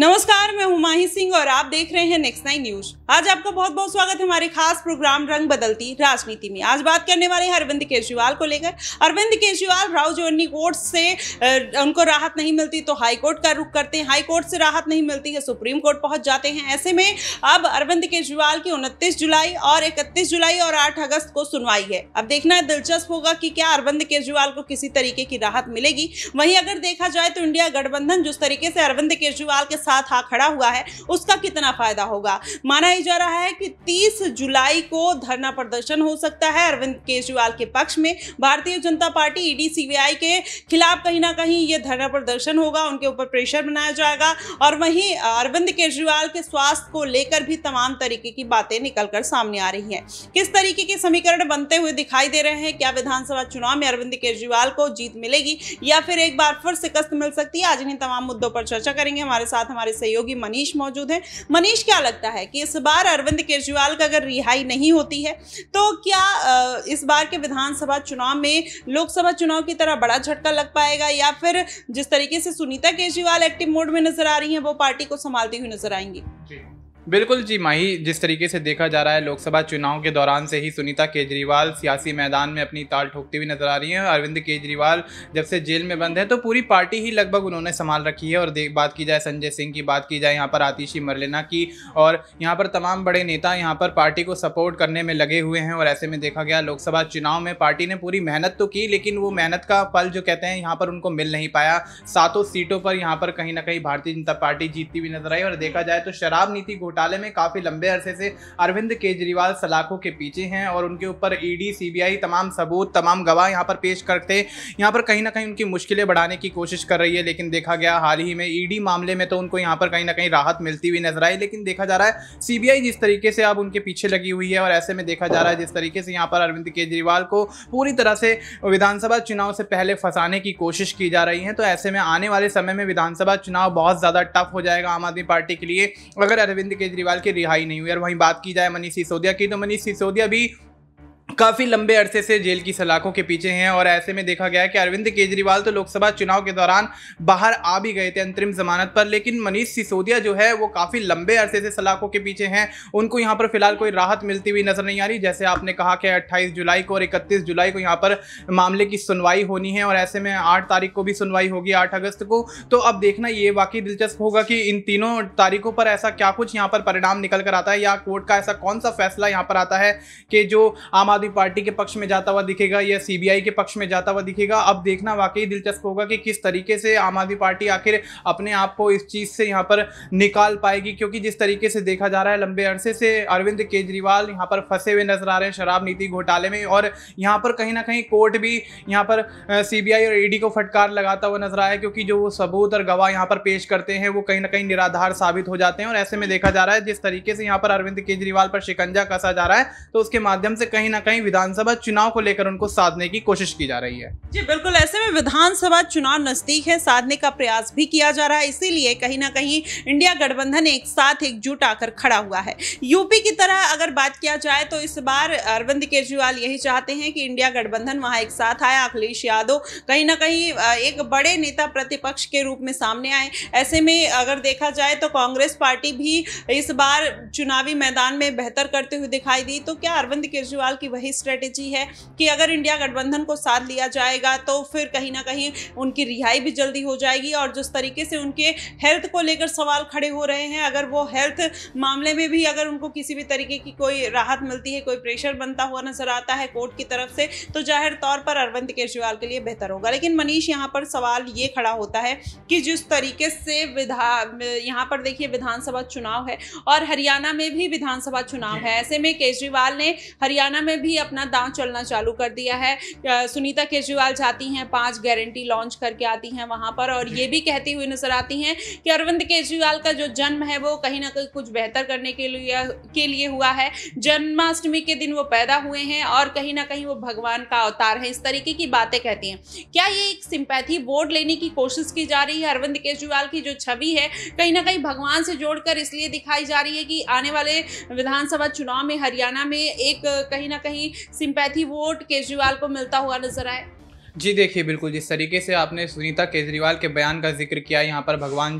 नमस्कार मैं हुमाही सिंह और आप देख रहे हैं नेक्स्ट नाइन न्यूज आज आपका बहुत बहुत स्वागत है हमारे खास प्रोग्राम रंग बदलती राजनीति में आज बात करने वाले हैं अरविंद केजरीवाल को लेकर अरविंद केजरीवाल राव जोनी कोर्ट से उनको राहत नहीं मिलती तो हाईकोर्ट का रुख करते हैं हाईकोर्ट से राहत नहीं मिलती है सुप्रीम कोर्ट पहुंच जाते हैं ऐसे में अब अरविंद केजरीवाल की उनतीस जुलाई और इकतीस जुलाई और आठ अगस्त को सुनवाई है अब देखना दिलचस्प होगा कि क्या अरविंद केजरीवाल को किसी तरीके की राहत मिलेगी वहीं अगर देखा जाए तो इंडिया गठबंधन जिस तरीके से अरविंद केजरीवाल के साथ हाँ खड़ा हुआ है उसका कितना फायदा होगा माना ही जा रहा है कि 30 जुलाई को धरना प्रदर्शन हो सकता है अरविंद केजरीवाल के पक्ष में भारतीय जनता पार्टी ईडी सीबीआई के खिलाफ कहीं ना कहीं ये धरना प्रदर्शन होगा उनके ऊपर प्रेशर बनाया जाएगा और वहीं अरविंद केजरीवाल के स्वास्थ्य को लेकर भी तमाम तरीके की बातें निकल कर सामने आ रही हैं किस तरीके के समीकरण बनते हुए दिखाई दे रहे हैं क्या विधानसभा चुनाव में अरविंद केजरीवाल को जीत मिलेगी या फिर एक बार फिर शिकस्त मिल सकती है आज इन्हें तमाम मुद्दों पर चर्चा करेंगे हमारे साथ हमारे सहयोगी मनीष मौजूद हैं मनीष क्या लगता है कि इस बार अरविंद केजरीवाल का अगर रिहाई नहीं होती है तो क्या इस बार के विधानसभा चुनाव में लोकसभा चुनाव की तरह बड़ा झटका लग पाएगा या फिर जिस तरीके से सुनीता केजरीवाल एक्टिव मोड में नजर आ रही हैं वो पार्टी को संभालती हुई नजर आएंगी बिल्कुल जी माही जिस तरीके से देखा जा रहा है लोकसभा चुनाव के दौरान से ही सुनीता केजरीवाल सियासी मैदान में अपनी ताल ठोकती हुई नजर आ रही हैं अरविंद केजरीवाल जब से जेल में बंद है तो पूरी पार्टी ही लगभग उन्होंने संभाल रखी है और बात की जाए संजय सिंह की बात की जाए यहाँ पर आतिशी मरलेना की और यहाँ पर तमाम बड़े नेता यहाँ पर पार्टी को सपोर्ट करने में लगे हुए हैं और ऐसे में देखा गया लोकसभा चुनाव में पार्टी ने पूरी मेहनत तो की लेकिन वो मेहनत का फल जो कहते हैं यहाँ पर उनको मिल नहीं पाया सातों सीटों पर यहाँ पर कहीं ना कहीं भारतीय जनता पार्टी जीतती हुई नजर आई और देखा जाए तो शराब नीति घोटाला घोटाले में काफ़ी लंबे अरसे से अरविंद केजरीवाल सलाखों के पीछे हैं और उनके ऊपर ईडी e सीबीआई तमाम सबूत तमाम गवाह यहाँ पर पेश करते यहाँ पर कहीं ना कहीं उनकी मुश्किलें बढ़ाने की कोशिश कर रही है लेकिन देखा गया हाल ही में ईडी e मामले में तो उनको यहाँ पर कहीं ना कहीं राहत मिलती हुई नजर आई लेकिन देखा जा रहा है सीबीआई जिस तरीके से अब उनके पीछे लगी हुई है और ऐसे में देखा जा रहा है जिस तरीके से यहाँ पर अरविंद केजरीवाल को पूरी तरह से विधानसभा चुनाव से पहले फंसाने की कोशिश की जा रही है तो ऐसे में आने वाले समय में विधानसभा चुनाव बहुत ज़्यादा टफ हो जाएगा आम आदमी पार्टी के लिए अगर अरविंद केजरीवाल की रिहाई नहीं हुई और वहीं बात की जाए मनीष सिसोदिया की तो मनीष सिसोदिया भी काफी लंबे अरसे से जेल की सलाखों के पीछे हैं और ऐसे में देखा गया कि अरविंद केजरीवाल तो लोकसभा चुनाव के दौरान बाहर आ भी गए थे अंतरिम जमानत पर लेकिन मनीष सिसोदिया जो है वो काफी लंबे अरसे से सलाखों के पीछे हैं उनको यहाँ पर फिलहाल कोई राहत मिलती हुई नजर नहीं आ रही जैसे आपने कहा कि अट्ठाईस जुलाई को और इकतीस जुलाई को यहाँ पर मामले की सुनवाई होनी है और ऐसे में आठ तारीख को भी सुनवाई होगी आठ अगस्त को तो अब देखना ये वाकई दिलचस्प होगा कि इन तीनों तारीखों पर ऐसा क्या कुछ यहाँ पर परिणाम निकल कर आता है या कोर्ट का ऐसा कौन सा फैसला यहाँ पर आता है कि जो आम आदमी आदमी पार्टी के पक्ष में जाता हुआ दिखेगा या सीबीआई के पक्ष में जाता हुआ दिखेगा अब देखना वाकई दिलचस्प होगा कि किस तरीके से आम आदमी पार्टी आखिर अपने आप को इस चीज़ से यहाँ पर निकाल पाएगी क्योंकि जिस तरीके से देखा जा रहा है लंबे अरसे से अरविंद केजरीवाल यहाँ पर फंसे हुए नजर आ रहे हैं शराब नीति घोटाले में और यहाँ पर कहीं ना कहीं कोर्ट भी यहाँ पर सीबीआई और ईडी को फटकार लगाता हुआ नजर आया क्योंकि जो वो सबूत और गवाह यहाँ पर पेश करते हैं वो कहीं ना कहीं निराधार साबित हो जाते हैं और ऐसे में देखा जा रहा है जिस तरीके से यहाँ पर अरविंद केजरीवाल पर शिकंजा कसा जा रहा है तो उसके माध्यम से कहीं ना कहीं ही विधानसभा चुनाव को लेकर उनको साधने की कोशिश की जा रही है जी बिल्कुल ऐसे में विधानसभा चुनाव नजदीक है साधने का प्रयास भी किया जा रहा है इसीलिए कहीं ना कहीं इंडिया गठबंधन एक साथ एकजुट आकर खड़ा हुआ है यूपी की तरह अगर बात किया जाए तो इस बार अरविंद केजरीवाल यही चाहते हैं कि इंडिया गठबंधन वहां एक साथ आया अखिलेश यादव कहीं ना कहीं एक बड़े नेता प्रतिपक्ष के रूप में सामने आए ऐसे में अगर देखा जाए तो कांग्रेस पार्टी भी इस बार चुनावी मैदान में बेहतर करते हुए दिखाई दी तो क्या अरविंद केजरीवाल की वही यही स्ट्रेटेजी है कि अगर इंडिया गठबंधन को साथ लिया जाएगा तो फिर कहीं ना कहीं उनकी रिहाई भी जल्दी हो जाएगी और जिस तरीके से उनके हेल्थ को लेकर सवाल खड़े हो रहे हैं अगर वो हेल्थ मामले में भी अगर उनको किसी भी तरीके की कोई राहत मिलती है कोई प्रेशर बनता हुआ नजर आता है कोर्ट की तरफ से तो जाहिर तौर पर अरविंद केजरीवाल के लिए बेहतर होगा लेकिन मनीष यहाँ पर सवाल ये खड़ा होता है कि जिस तरीके से विधा यहाँ पर देखिए विधानसभा चुनाव है और हरियाणा में भी विधानसभा चुनाव है ऐसे में केजरीवाल ने हरियाणा में भी अपना दांव चलना चालू कर दिया है सुनीता केजरीवाल जाती हैं पांच गारंटी लॉन्च करके आती हैं वहां पर और ये भी कहती हुई नजर आती हैं कि अरविंद केजरीवाल का जो जन्म है वो कहीं ना कहीं कुछ बेहतर करने के लिए के लिए हुआ है जन्माष्टमी के दिन वो पैदा हुए हैं और कहीं ना कहीं वो भगवान का अवतार है इस तरीके की बातें कहती हैं क्या ये एक सिंपैथी वोट लेने की कोशिश की जा रही है अरविंद केजरीवाल की जो छवि है कहीं ना कहीं भगवान से जोड़कर इसलिए दिखाई जा रही है कि आने वाले विधानसभा चुनाव में हरियाणा में एक कहीं ना कहीं सिंपैथी वोट केजरीवाल को मिलता हुआ नजर आए जी देखिए बिल्कुल जिस तरीके से आपने सुनीता केजरीवाल के बयान का जिक्र किया यहाँ पर भगवान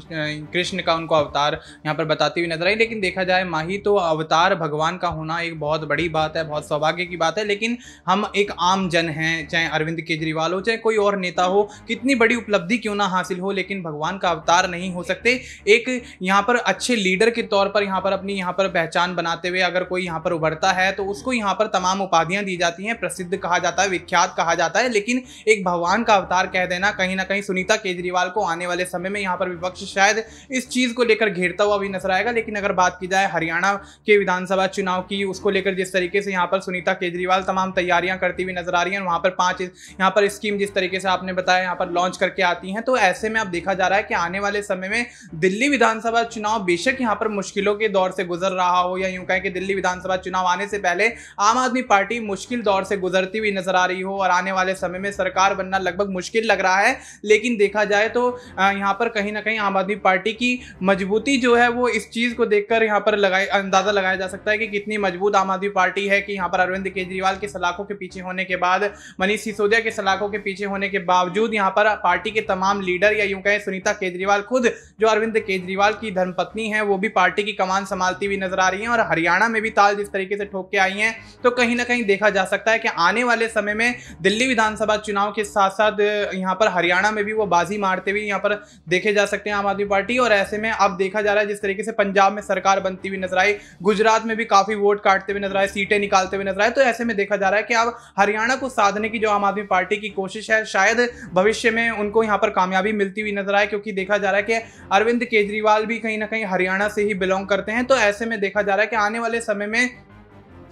कृष्ण का उनको अवतार यहाँ पर बताती हुई नजर आई लेकिन देखा जाए माही तो अवतार भगवान का होना एक बहुत बड़ी बात है बहुत सौभाग्य की बात है लेकिन हम एक आम जन हैं चाहे अरविंद केजरीवाल हो चाहे कोई और नेता हो कितनी बड़ी उपलब्धि क्यों ना हासिल हो लेकिन भगवान का अवतार नहीं हो सकते एक यहाँ पर अच्छे लीडर के तौर पर यहाँ पर अपनी यहाँ पर पहचान बनाते हुए अगर कोई यहाँ पर उभरता है तो उसको यहाँ पर तमाम उपाधियाँ दी जाती हैं प्रसिद्ध कहा जाता है विख्यात कहा जाता है लेकिन एक भगवान का अवतार कह देना कहीं ना कहीं सुनीता केजरीवाल को आने वाले समय में यहाँ पर विपक्ष शायद इस चीज़ को लेकर घेरता हुआ भी नजर आएगा लेकिन अगर बात की जाए हरियाणा के विधानसभा चुनाव की उसको लेकर जिस तरीके से यहाँ पर सुनीता केजरीवाल तमाम तैयारियां करती हुई नजर आ रही हैं वहाँ पर पाँच यहाँ पर स्कीम जिस तरीके से आपने बताया यहाँ पर लॉन्च करके आती हैं तो ऐसे में अब देखा जा रहा है कि आने वाले समय में दिल्ली विधानसभा चुनाव बेशक यहाँ पर मुश्किलों के दौर से गुजर रहा हो या यूं कहें कि दिल्ली विधानसभा चुनाव आने से पहले आम आदमी पार्टी मुश्किल दौर से गुजरती हुई नजर आ रही हो और आने वाले समय में सर सरकार बनना लगभग मुश्किल लग रहा है लेकिन देखा जाए तो यहाँ पर कहीं ना कहीं आम आदमी पार्टी की मजबूती जो है वो इस चीज़ को देखकर यहाँ पर अंदाज़ा लगाया जा सकता है कि कितनी मजबूत आम आदमी पार्टी है कि यहाँ पर अरविंद केजरीवाल के सलाखों के पीछे होने के बाद मनीष सिसोदिया के सलाखों के पीछे होने के बावजूद यहाँ पर पार्टी के तमाम लीडर या यूं कहें सुनीता केजरीवाल खुद जो अरविंद केजरीवाल की धर्मपत्नी है वो भी पार्टी की कमान संभालती हुई नजर आ रही है और हरियाणा में भी ताल जिस तरीके से ठोक के आई हैं तो कहीं ना कहीं देखा जा सकता है कि आने वाले समय में दिल्ली विधानसभा चुनाव चुनाव के साथ साथ यहाँ पर हरियाणा में भी वो बाजी मारते हुए यहाँ पर देखे जा सकते हैं आम आदमी पार्टी और ऐसे में अब देखा जा रहा है जिस तरीके से पंजाब में सरकार बनती हुई नजर आई गुजरात में भी काफी वोट काटते हुए नजर आए सीटें निकालते हुए नजर आए तो ऐसे में देखा जा रहा है कि अब हरियाणा को साधने की जो आम आदमी पार्टी की कोशिश है शायद भविष्य में उनको यहाँ पर कामयाबी मिलती हुई नजर आए क्योंकि देखा जा रहा है कि अरविंद केजरीवाल भी कहीं ना कहीं हरियाणा से ही बिलोंग करते हैं तो ऐसे में देखा जा रहा है कि आने वाले समय में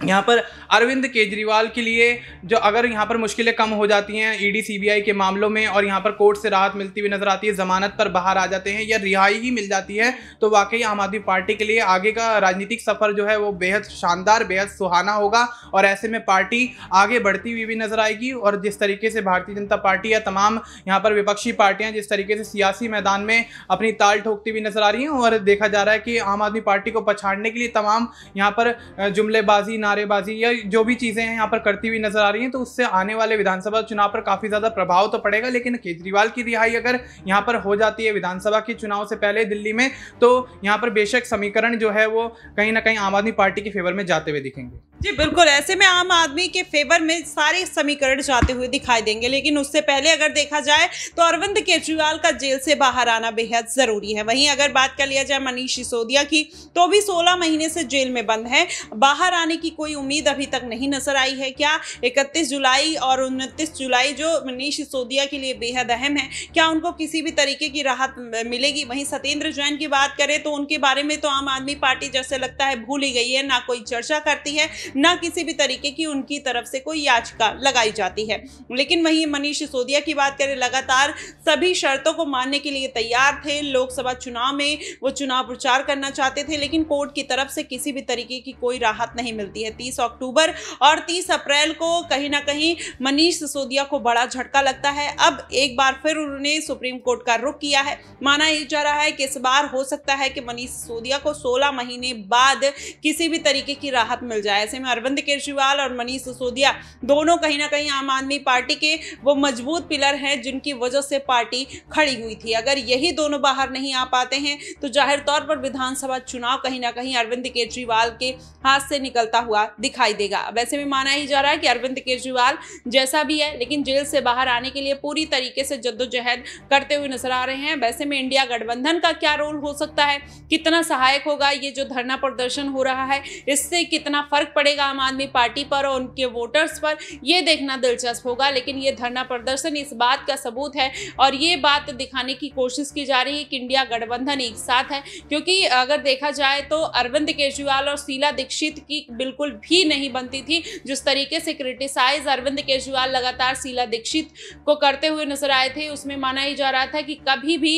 यहाँ पर अरविंद केजरीवाल के लिए जो अगर यहाँ पर मुश्किलें कम हो जाती हैं ईडी e सीबीआई के मामलों में और यहाँ पर कोर्ट से राहत मिलती हुई नज़र आती है ज़मानत पर बाहर आ जाते हैं या रिहाई ही मिल जाती है तो वाकई आम आदमी पार्टी के लिए आगे का राजनीतिक सफ़र जो है वो बेहद शानदार बेहद सुहाना होगा और ऐसे में पार्टी आगे बढ़ती हुई भी नज़र आएगी और जिस तरीके से भारतीय जनता पार्टी या तमाम यहाँ पर विपक्षी पार्टियाँ जिस तरीके से सियासी मैदान में अपनी ताल ठोकती हुई नज़र आ रही हैं और देखा जा रहा है कि आम आदमी पार्टी को पछाड़ने के लिए तमाम यहाँ पर जुमलेबाजी नारेबाजी या जो भी चीज़ें हैं यहाँ पर करती हुई नजर आ रही हैं तो उससे आने वाले विधानसभा चुनाव पर काफ़ी ज़्यादा प्रभाव तो पड़ेगा लेकिन केजरीवाल की रिहाई अगर यहाँ पर हो जाती है विधानसभा के चुनाव से पहले दिल्ली में तो यहाँ पर बेशक समीकरण जो है वो कहीं ना कहीं आम आदमी पार्टी के फेवर में जाते हुए दिखेंगे जी बिल्कुल ऐसे में आम आदमी के फेवर में सारे समीकरण जाते हुए दिखाई देंगे लेकिन उससे पहले अगर देखा जाए तो अरविंद केजरीवाल का जेल से बाहर आना बेहद ज़रूरी है वहीं अगर बात कर लिया जाए मनीष सिसोदिया की तो भी 16 महीने से जेल में बंद है बाहर आने की कोई उम्मीद अभी तक नहीं नजर आई है क्या इकतीस जुलाई और उनतीस जुलाई जो मनीष सिसोदिया के लिए बेहद अहम है क्या उनको किसी भी तरीके की राहत मिलेगी वहीं सत्येंद्र जैन की बात करें तो उनके बारे में तो आम आदमी पार्टी जैसे लगता है भूल ही गई है ना कोई चर्चा करती है ना किसी भी तरीके की उनकी तरफ से कोई याचिका लगाई जाती है लेकिन वहीं मनीष सिसोदिया की बात करें लगातार सभी शर्तों को मानने के लिए तैयार थे लोकसभा चुनाव में वो चुनाव प्रचार करना चाहते थे लेकिन कोर्ट की तरफ से किसी भी तरीके की कोई राहत नहीं मिलती है तीस अक्टूबर और तीस अप्रैल को कहीं ना कहीं मनीष सिसोदिया को बड़ा झटका लगता है अब एक बार फिर उन्होंने सुप्रीम कोर्ट का रुख किया है माना यह जा रहा है कि इस बार हो सकता है कि मनीष सिसोदिया को सोलह महीने बाद किसी भी तरीके की राहत मिल जाए ऐसे ऐसे में अरविंद केजरीवाल और मनीष सिसोदिया दोनों कहीं ना कहीं आम आदमी पार्टी के वो मजबूत पिलर हैं जिनकी वजह से पार्टी खड़ी हुई थी अगर यही दोनों बाहर नहीं आ पाते हैं तो जाहिर तौर पर विधानसभा चुनाव कहीं ना कहीं अरविंद केजरीवाल के हाथ से निकलता हुआ दिखाई देगा वैसे में माना ही जा रहा है कि अरविंद केजरीवाल जैसा भी है लेकिन जेल से बाहर आने के लिए पूरी तरीके से जद्दोजहद करते हुए नजर आ रहे हैं वैसे में इंडिया गठबंधन का क्या रोल हो सकता है कितना सहायक होगा ये जो धरना प्रदर्शन हो रहा है इससे कितना फर्क पड़ेगा पड़ेगा आम आदमी पार्टी पर और उनके वोटर्स पर यह देखना दिलचस्प होगा लेकिन ये धरना प्रदर्शन इस बात का सबूत है और ये बात दिखाने की कोशिश की जा रही है कि इंडिया गठबंधन एक साथ है क्योंकि अगर देखा जाए तो अरविंद केजरीवाल और शीला दीक्षित की बिल्कुल भी नहीं बनती थी जिस तरीके से क्रिटिसाइज अरविंद केजरीवाल लगातार शीला दीक्षित को करते हुए नजर आए थे उसमें माना ही जा रहा था कि कभी भी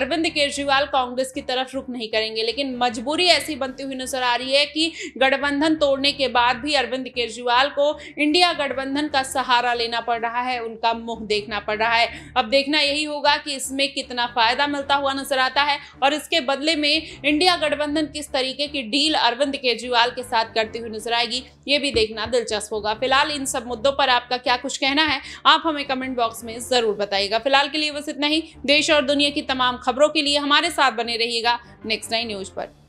अरविंद केजरीवाल कांग्रेस की तरफ रुख नहीं करेंगे लेकिन मजबूरी ऐसी बनती हुई नजर आ रही है कि गठबंधन तोड़ छोड़ने के बाद भी अरविंद केजरीवाल को इंडिया गठबंधन का सहारा लेना पड़ रहा है उनका मुंह देखना पड़ रहा है अब देखना यही होगा कि इसमें कितना फायदा मिलता हुआ नजर आता है और इसके बदले में इंडिया गठबंधन किस तरीके की डील अरविंद केजरीवाल के साथ करती हुई नजर आएगी ये भी देखना दिलचस्प होगा फिलहाल इन सब मुद्दों पर आपका क्या कुछ कहना है आप हमें कमेंट बॉक्स में ज़रूर बताइएगा फिलहाल के लिए बस इतना ही देश और दुनिया की तमाम खबरों के लिए हमारे साथ बने रहिएगा नेक्स्ट नाइन न्यूज़ पर